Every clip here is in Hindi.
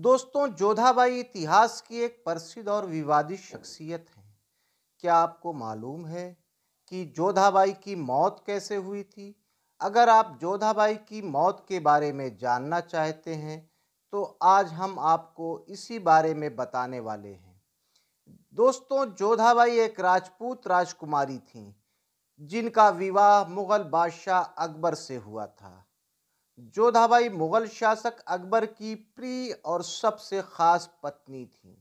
दोस्तों जोधाबाई इतिहास की एक प्रसिद्ध और विवादित शख्सियत हैं क्या आपको मालूम है कि जोधाबाई की मौत कैसे हुई थी अगर आप जोधाबाई की मौत के बारे में जानना चाहते हैं तो आज हम आपको इसी बारे में बताने वाले हैं दोस्तों जोधाबाई एक राजपूत राजकुमारी थीं जिनका विवाह मुग़ल बादशाह अकबर से हुआ था जोधाबाई मुगल शासक अकबर की प्रिय और सबसे ख़ास पत्नी थी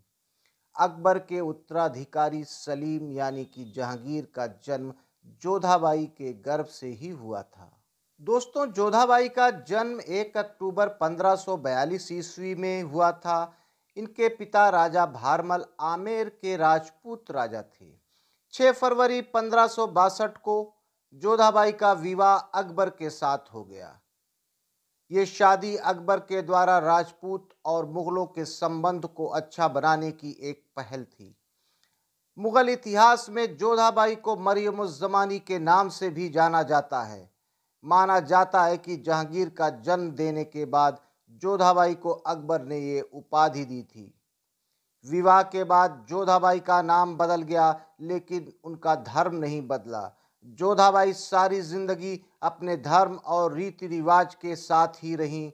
अकबर के उत्तराधिकारी सलीम यानी कि जहांगीर का जन्म जोधाबाई के गर्भ से ही हुआ था दोस्तों जोधाबाई का जन्म 1 अक्टूबर 1542 ईस्वी में हुआ था इनके पिता राजा भारमल आमेर के राजपूत राजा थे 6 फरवरी पंद्रह को जोधाबाई का विवाह अकबर के साथ हो गया ये शादी अकबर के द्वारा राजपूत और मुग़लों के संबंध को अच्छा बनाने की एक पहल थी मुग़ल इतिहास में जोधाबाई को मरियम जमानी के नाम से भी जाना जाता है माना जाता है कि जहांगीर का जन्म देने के बाद जोधाबाई को अकबर ने ये उपाधि दी थी विवाह के बाद जोधाबाई का नाम बदल गया लेकिन उनका धर्म नहीं बदला जोधाबाई सारी जिंदगी अपने धर्म और रीति रिवाज के साथ ही रहीं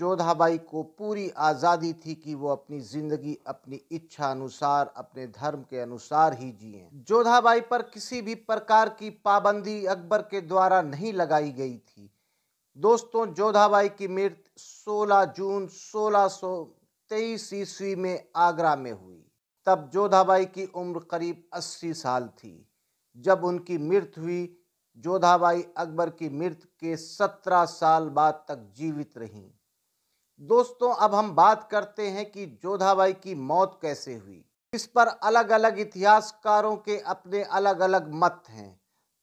जोधाबाई को पूरी आज़ादी थी कि वो अपनी ज़िंदगी अपनी इच्छा अनुसार अपने धर्म के अनुसार ही जिए जोधाबाई पर किसी भी प्रकार की पाबंदी अकबर के द्वारा नहीं लगाई गई थी दोस्तों जोधाबाई की मृत्यु 16 जून 1623 ईस्वी में आगरा में हुई तब जोधाबाई की उम्र करीब 80 साल थी जब उनकी मृत्यु हुई जोधाबाई अकबर की मृत्यु के सत्रह साल बाद तक जीवित रहीं दोस्तों अब हम बात करते हैं कि जोधाबाई की मौत कैसे हुई इस पर अलग अलग इतिहासकारों के अपने अलग अलग मत हैं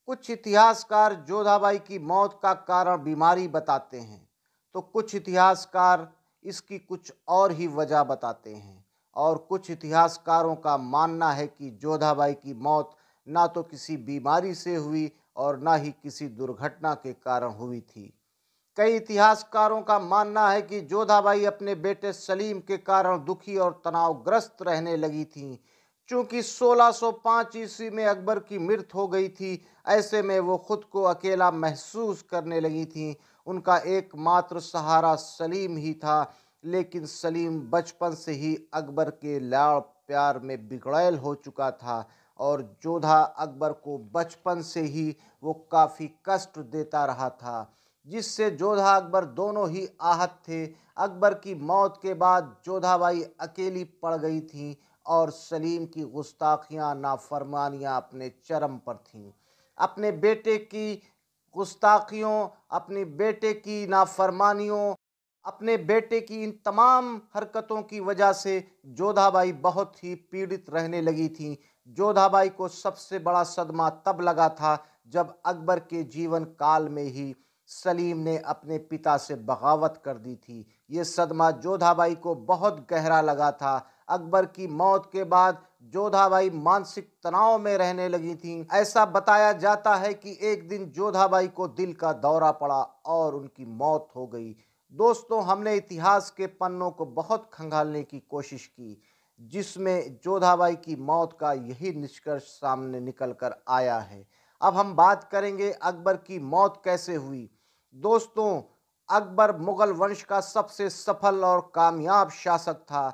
कुछ इतिहासकार जोधाबाई की मौत का कारण बीमारी बताते हैं तो कुछ इतिहासकार इसकी कुछ और ही वजह बताते हैं और कुछ इतिहासकारों का मानना है कि जोधाबाई की मौत ना तो किसी बीमारी से हुई और ना ही किसी दुर्घटना के कारण हुई थी कई इतिहासकारों का मानना है कि जोधाबाई अपने बेटे सलीम के कारण दुखी और तनावग्रस्त रहने लगी थीं चूँकि 1605 ईस्वी में अकबर की मृत हो गई थी ऐसे में वो खुद को अकेला महसूस करने लगी थीं उनका एकमात्र सहारा सलीम ही था लेकिन सलीम बचपन से ही अकबर के लाड़ प्यार में बिगड़ैल हो चुका था और जोधा अकबर को बचपन से ही वो काफ़ी कष्ट देता रहा था जिससे जोधा अकबर दोनों ही आहत थे अकबर की मौत के बाद जोधाबाई अकेली पड़ गई थीं और सलीम की गुस्ताखियाँ नाफरमानियाँ अपने चरम पर थीं अपने बेटे की गुस्ताखियों अपने बेटे की नाफरमानियों अपने बेटे की इन तमाम हरकतों की वजह से जोधाबाई बहुत ही पीड़ित रहने लगी थी जोधाबाई को सबसे बड़ा सदमा तब लगा था जब अकबर के जीवन काल में ही सलीम ने अपने पिता से बगावत कर दी थी ये सदमा जोधाबाई को बहुत गहरा लगा था अकबर की मौत के बाद जोधाबाई मानसिक तनाव में रहने लगी थीं ऐसा बताया जाता है कि एक दिन जोधाबाई को दिल का दौरा पड़ा और उनकी मौत हो गई दोस्तों हमने इतिहास के पन्नों को बहुत खंगालने की कोशिश की जिसमें जोधाबाई की मौत का यही निष्कर्ष सामने निकल कर आया है अब हम बात करेंगे अकबर की मौत कैसे हुई दोस्तों अकबर मुगल वंश का सबसे सफल और कामयाब शासक था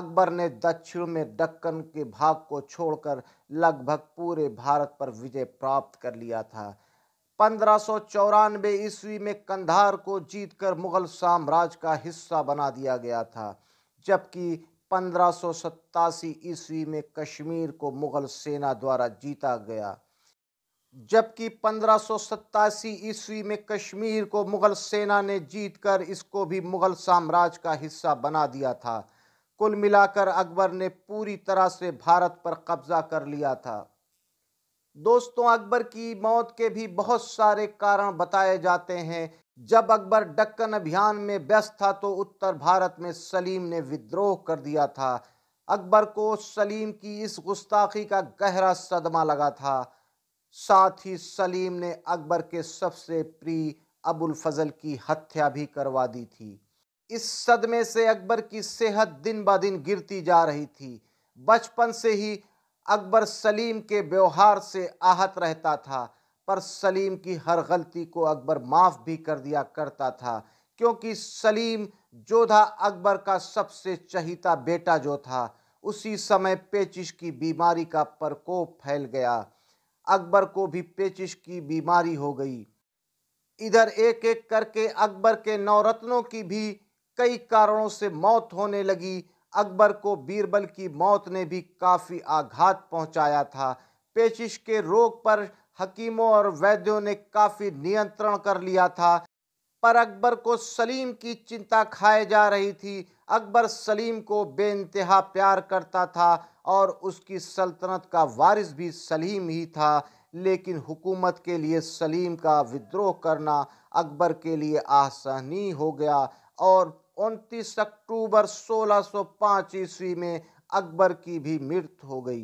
अकबर ने दक्षिण में दक्कन के भाग को छोड़कर लगभग पूरे भारत पर विजय प्राप्त कर लिया था पंद्रह ईस्वी में कंधार को जीतकर मुगल साम्राज्य का हिस्सा बना दिया गया था जबकि पंद्रह ईस्वी में कश्मीर को मुगल सेना द्वारा जीता गया जबकि पंद्रह ईस्वी में कश्मीर को मुगल सेना ने जीतकर इसको भी मुगल साम्राज्य का हिस्सा बना दिया था कुल मिलाकर अकबर ने पूरी तरह से भारत पर कब्जा कर लिया था दोस्तों अकबर की मौत के भी बहुत सारे कारण बताए जाते हैं जब अकबर डक्कन अभियान में व्यस्त था तो उत्तर भारत में सलीम ने विद्रोह कर दिया था अकबर को सलीम की इस गुस्ताखी का गहरा सदमा लगा था साथ ही सलीम ने अकबर के सबसे प्रिय अबुल फजल की हत्या भी करवा दी थी इस सदमे से अकबर की सेहत दिन ब दिन गिरती जा रही थी बचपन से ही अकबर सलीम के व्यवहार से आहत रहता था पर सलीम की हर गलती को अकबर माफ़ भी कर दिया करता था क्योंकि सलीम जोधा अकबर का सबसे चहीता बेटा जो था उसी समय पेचिश की बीमारी का प्रकोप फैल गया अकबर को भी पेचिश की बीमारी हो गई इधर एक एक करके अकबर के नवरत्नों की भी कई कारणों से मौत होने लगी अकबर को बीरबल की मौत ने भी काफ़ी आघात पहुंचाया था पेचिश के रोग पर हकीमों और वैद्यों ने काफ़ी नियंत्रण कर लिया था पर अकबर को सलीम की चिंता खाए जा रही थी अकबर सलीम को बेानतहा प्यार करता था और उसकी सल्तनत का वारिस भी सलीम ही था लेकिन हुकूमत के लिए सलीम का विद्रोह करना अकबर के लिए आसानी हो गया और उनतीस अक्टूबर 1605 ईस्वी में अकबर की भी मृत्यु हो गई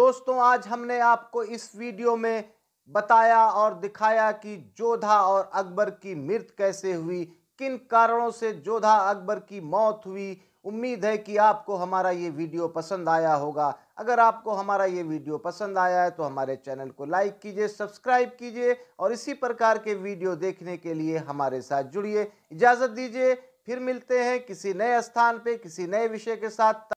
दोस्तों आज हमने आपको इस वीडियो में बताया और दिखाया कि जोधा और अकबर की मृत्यु कैसे हुई किन कारणों से जोधा अकबर की मौत हुई उम्मीद है कि आपको हमारा ये वीडियो पसंद आया होगा अगर आपको हमारा ये वीडियो पसंद आया है तो हमारे चैनल को लाइक कीजिए सब्सक्राइब कीजिए और इसी प्रकार के वीडियो देखने के लिए हमारे साथ जुड़िए इजाज़त दीजिए फिर मिलते हैं किसी नए स्थान पे किसी नए विषय के साथ